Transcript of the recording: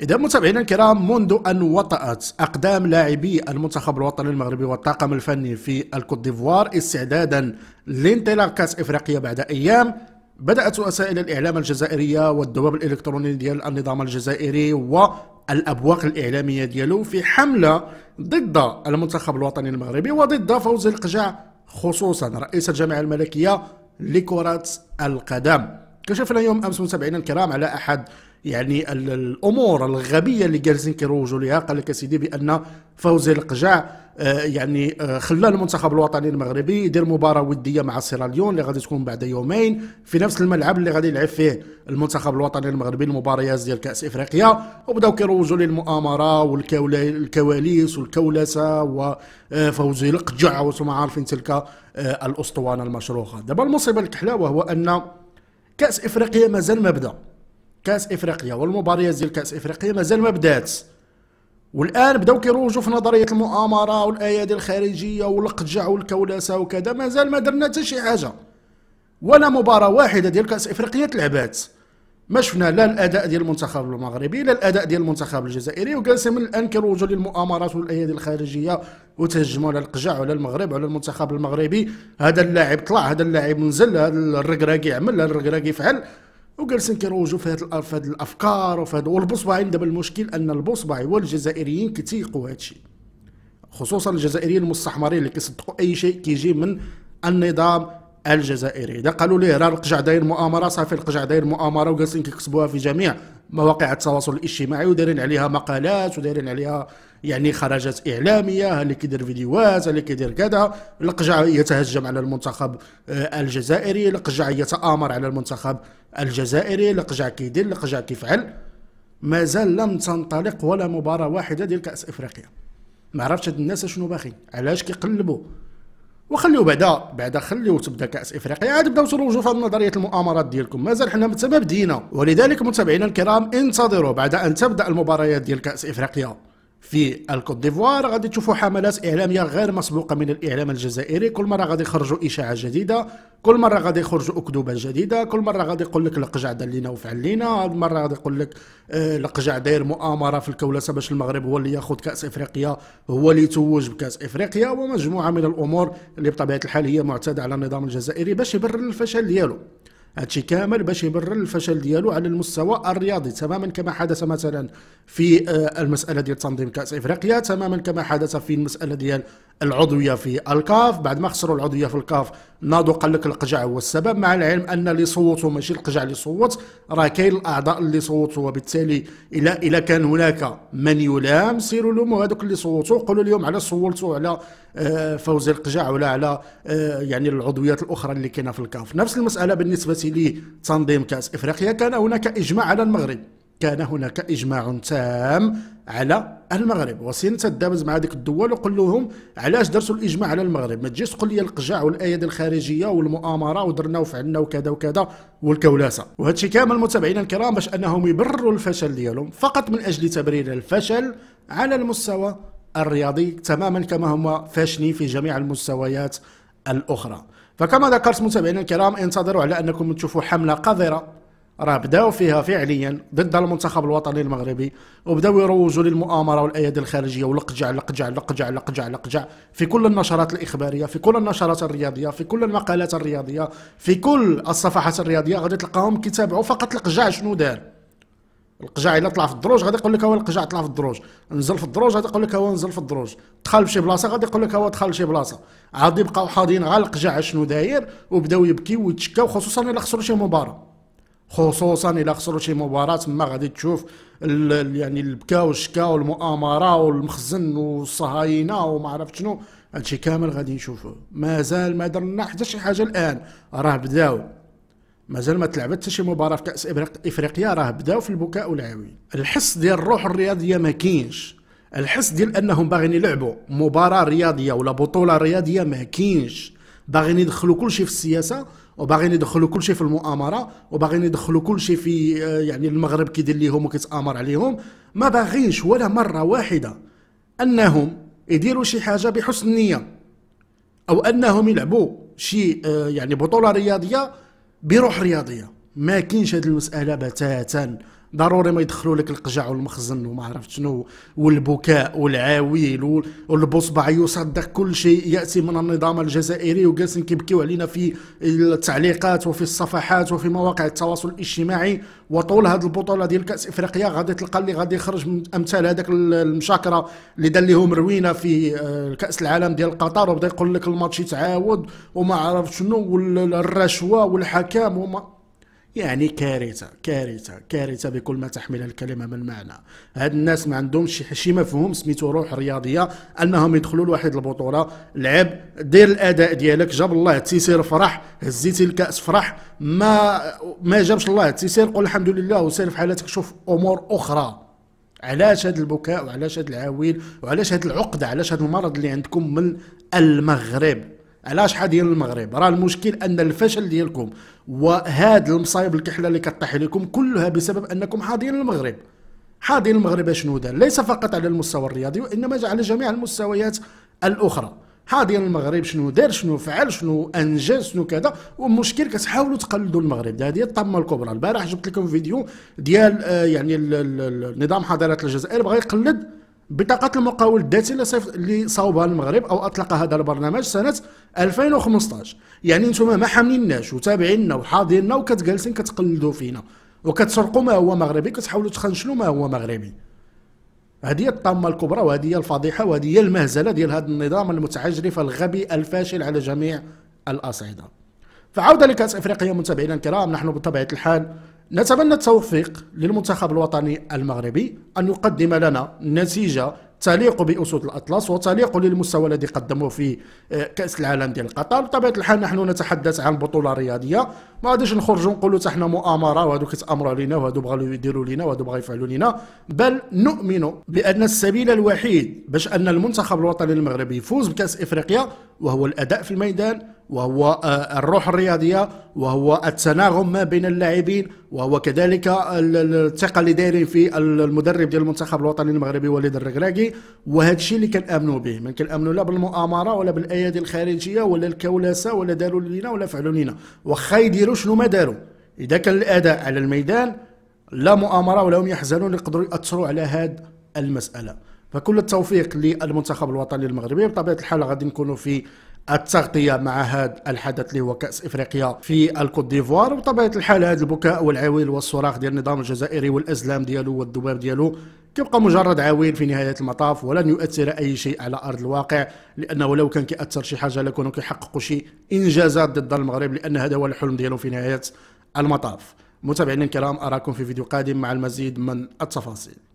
إذا متابعينا الكرام منذ أن وطأت أقدام لاعبي المنتخب الوطني المغربي والطاقم الفني في الكوت ديفوار استعدادا لانطلاق كأس إفريقيا بعد أيام بدأت وسائل الإعلام الجزائرية والدواب الإلكتروني ديال النظام الجزائري والأبواق الإعلامية ديالو في حملة ضد المنتخب الوطني المغربي وضد فوز القجع خصوصا رئيس الجامعة الملكية لكرة القدم كشفنا يوم أمس متابعينا الكرام على أحد يعني الامور الغبيه اللي جالسين كيروجوا ليها قال لك سيدي بان فوزي القجع آه، يعني آه، خلى المنتخب الوطني المغربي يدير مباراه وديه مع سيراليون اللي غادي تكون بعد يومين في نفس الملعب اللي غادي يلعب فيه المنتخب الوطني المغربي المباريات ديال كاس افريقيا وبداو كيروجوا للمؤامره والكواليس والكولسه وفوزي آه، القجع وانتم عارفين تلك الاسطوانه المشروخه دابا المصيبه الكحله وهو ان كاس افريقيا مازال ما بدا كاس افريقيا والمباريات ديال كاس افريقيا مازال ما بدات والان بداو كيروجوا في نظريه المؤامره والايادي الخارجيه والقجع والكولاسه وكذا مازال ما درنا حتى شي حاجه ولا مباراه واحده ديال كاس افريقيا تلعبات ما شفنا لا الاداء ديال المنتخب المغربي لا الاداء ديال المنتخب الجزائري وجالسين من الان كيروجوا للمؤامرات والايادي الخارجيه وتهجموا على القجع وعلى المغرب وعلى المنتخب المغربي هذا اللاعب طلع هذا اللاعب نزل هذا الركراكي عمل هذا الركراكي فعل وجالسين كيروجوا في هذه الافكار وفي هذا والبصبعين دابا المشكل ان البصبعي والجزائريين كتيقوا هذا الشيء خصوصا الجزائريين المستحمرين اللي كيصدقوا اي شيء كيجي من النظام الجزائري اذا قالوا ليه راه القجع داير مؤامره صافي القجع داير مؤامره وجالسين كيكسبوها في جميع مواقع التواصل الاجتماعي ودايرين عليها مقالات ودايرين عليها يعني خرجات اعلاميه اللي كيدير فيديوهات اللي كيدير كذا القجع يتهجم على المنتخب آه، الجزائري القجع يتآمر على المنتخب الجزائري لقجع كيدير لقجع كيفعل مازال لم تنطلق ولا مباراه واحده ديال كاس افريقيا ما عرفتش هاد الناس شنو باغي علاش كيقلبوا وخليو بعدا بعدا خليو تبدا كاس افريقيا عاد بداو تروجوا في نظريه المؤامرات ديالكم مازال حنا متسبب دينا ولذلك متابعينا الكرام انتظروا بعد ان تبدا المباريات ديال كاس افريقيا في الكوت ديفوار غادي تشوفوا حملات اعلاميه غير مسبوقه من الاعلام الجزائري كل مره غادي يخرجوا اشاعه جديده كل مره غادي يخرجوا اكذوبه جديده كل مره غادي يقول لك القجع دار لينا وفعل لينا هاد المره غادي يقول لك القجع آه، داير مؤامره في الكولسه باش المغرب هو اللي ياخذ كاس افريقيا هو اللي يتوج بكاس افريقيا ومجموعه من الامور اللي بطبيعه الحال هي معتاده على النظام الجزائري باش يبرر الفشل ديالو هادشي كامل باش يبرر الفشل ديالو على المستوى الرياضي تماما كما حدث مثلا في آه، المساله ديال تنظيم كاس افريقيا تماما كما حدث في المساله ديال العضويه في الكاف بعد ما خسروا العضويه في الكاف نادو قال لك القجع هو السبب مع العلم ان اللي صوتوا ماشي القجع اللي صوت راه كاين الاعضاء اللي صوتوا وبالتالي الى الى كان هناك من يلام سيروا لهم هذوك اللي صوتوا قولوا لهم على صوتوا على آه، فوز القجع ولا على آه، يعني العضويات الاخرى اللي كاينه في الكاف نفس المساله بالنسبه لتنظيم كاس افريقيا كان هناك اجماع على المغرب كان هناك اجماع تام على المغرب وصين تدابز مع هذيك الدول وقول لهم علاش درتوا الاجماع على المغرب ما تجيش تقول لي القجع والايادي الخارجيه والمؤامره ودرنا وفعلنا وكذا وكذا والكولاسه وهذا الشيء كامل متابعينا الكرام باش انهم يبرروا الفشل ديالهم فقط من اجل تبرير الفشل على المستوى الرياضي تماما كما هما فاشلين في جميع المستويات الاخرى فكما ذكرت متابعينا الكرام انتظروا على انكم تشوفوا حمله قذره راه بداو فيها فعليا ضد المنتخب الوطني المغربي وبداو يروجوا للمؤامره والايادي الخارجيه والقجع القجع القجع القجع القجع في كل النشرات الاخباريه في كل النشرات الرياضيه في كل المقالات الرياضيه في كل الصفحات الرياضيه غادي تلقاهم كيتابعوا فقط القجع شنو دار القجع الا طلع في الدروج غادي يقول لك هو القجع طلع في الدروج نزل في الدروج غادي يقول لك هو نزل في الدروج دخل بشي بلاصه غادي يقول لك هو دخل لشي بلاصه عاد يبقاو حاضرين غير القجع شنو داير وبداو يبكيو ويتشكاو خصوصا الا خسروا شي مباراه خصوصا الى خسروا شي مباراه تما غادي تشوف يعني البكا والشكا والمؤامره والمخزن والصهاينه وما عرفت شنو هادشي كامل غادي نشوفوه مازال ما درنا حتى شي حاجه الان راه بداو مازال ما تلعبت حتى شي مباراه في كاس افريقيا راه بداو في البكاء والعويل الحس ديال الروح الرياضيه ما كاينش الحس ديال انهم باغيين يلعبوا مباراه رياضيه ولا بطوله رياضيه ما كاينش باغيين يدخلوا كل شيء في السياسه وباغيين يدخلوا كل شيء في المؤامره وباغيين يدخلوا كل شيء في آه، يعني المغرب كيدير ليهم وكيتامر عليهم ما باغينش ولا مره واحده انهم يديروا شي حاجه بحسن نيه او انهم يلعبوا شي آه، يعني بطوله رياضيه بروح رياضيه ما كاينش هذه المساله بتاتا ضروري ما يدخلوا لك القجع والمخزن وما عرفت شنو والبكاء والعاويل والبصبع يصدق كل شيء ياتي من النظام الجزائري وجالسين كيبكيو علينا في التعليقات وفي الصفحات وفي مواقع التواصل الاجتماعي وطول هذه البطوله ديال كاس افريقيا غادي تلقى اللي غادي يخرج من امثال هذاك المشاكره اللي دار لهم روينه في آه، كاس العالم ديال قطر وبدا يقول لك الماتش يتعاود وما عرفت شنو والرشوه والحكام وما يعني كارثه كارثه كارثه بكل ما تحمل الكلمه من معنى هاد الناس ما عندهمش شي مفهوم سميتو روح رياضيه انهم يدخلوا لواحد البطوله لعب دير الاداء ديالك جاب الله التيسير فرح هزيتي الكاس فرح ما ما جابش الله التيسير قل الحمد لله وسير في حالتك شوف امور اخرى علاش هذا البكاء وعلاش هذا العويل وعلاش هذه العقده علاش هذا المرض اللي عندكم من المغرب علاش ديال المغرب راه المشكل ان الفشل ديالكم وهاد المصايب الكحله اللي كطيح لكم كلها بسبب انكم حاضرين المغرب حاضرين المغرب شنو دار ليس فقط على المستوى الرياضي وانما على جميع المستويات الاخرى حاضر المغرب شنو دار شنو فعل شنو انجز شنو كذا والمشكل كتحاولوا تقلدوا المغرب هذه الطامه الكبرى البارح جبت لكم فيديو ديال آه، يعني نظام حضارات الجزائر بغى يقلد بطاقة المقاول الذاتي اللي صاوبها المغرب أو أطلق هذا البرنامج سنة 2015 يعني انتم ما حامليناش وتابعيننا وحاضريننا وكتجالسين كتقلدوا فينا وكتسرقوا ما هو مغربي كتحاولوا تخنشلوا ما هو مغربي هذه هي الطامه الكبرى وهذه هي الفضيحه وهذه هي المهزله ديال هذا النظام المتعجرف الغبي الفاشل على جميع الاصعده فعوده لكاس افريقيا متابعينا الكرام نحن بطبيعه الحال نتمنى التوفيق للمنتخب الوطني المغربي أن يقدم لنا نتيجة تليق باسود الاطلس وتليق للمستوى الذي قدموه في آه، كاس العالم ديال قطر بطبيعه الحال نحن نتحدث عن بطوله رياضيه ما غاديش نخرجوا نقولوا حتى مؤامره وهذوك كيتامروا علينا وهذو بغاو يديروا لنا وهذو بغاو يفعلوا لنا بل نؤمن بان السبيل الوحيد باش ان المنتخب الوطني المغربي يفوز بكاس افريقيا وهو الاداء في الميدان وهو آه، الروح الرياضيه وهو التناغم ما بين اللاعبين وهو كذلك الثقه اللي دايرين في المدرب ديال المنتخب الوطني المغربي وليد الركراكي وهذا الشيء اللي كنامنوا به ما كنامنوا لا بالمؤامره ولا بالايادي الخارجيه ولا الكولاسه ولا داروا لينا ولا فعلوا لينا واخا يديروا شنو ما داروا اذا كان الاداء على الميدان لا مؤامره ولا هم يحزنون يقدروا ياثروا على هذه المساله فكل التوفيق للمنتخب الوطني المغربي بطبيعه الحال غادي نكونوا في التغطية مع هذا الحدث اللي هو كأس إفريقيا في الكوت ديفوار وطبيعة الحال هذا البكاء والعويل والصراخ ديال النظام الجزائري والأزلام ديالو والذباب ديالو كيبقى مجرد عويل في نهاية المطاف ولن يؤثر أي شيء على أرض الواقع لأنه لو كان كيأثر شي حاجة لكونوا كيحققوا شي إنجازات ضد المغرب لأن هذا هو الحلم ديالو في نهاية المطاف متابعينا الكرام أراكم في فيديو قادم مع المزيد من التفاصيل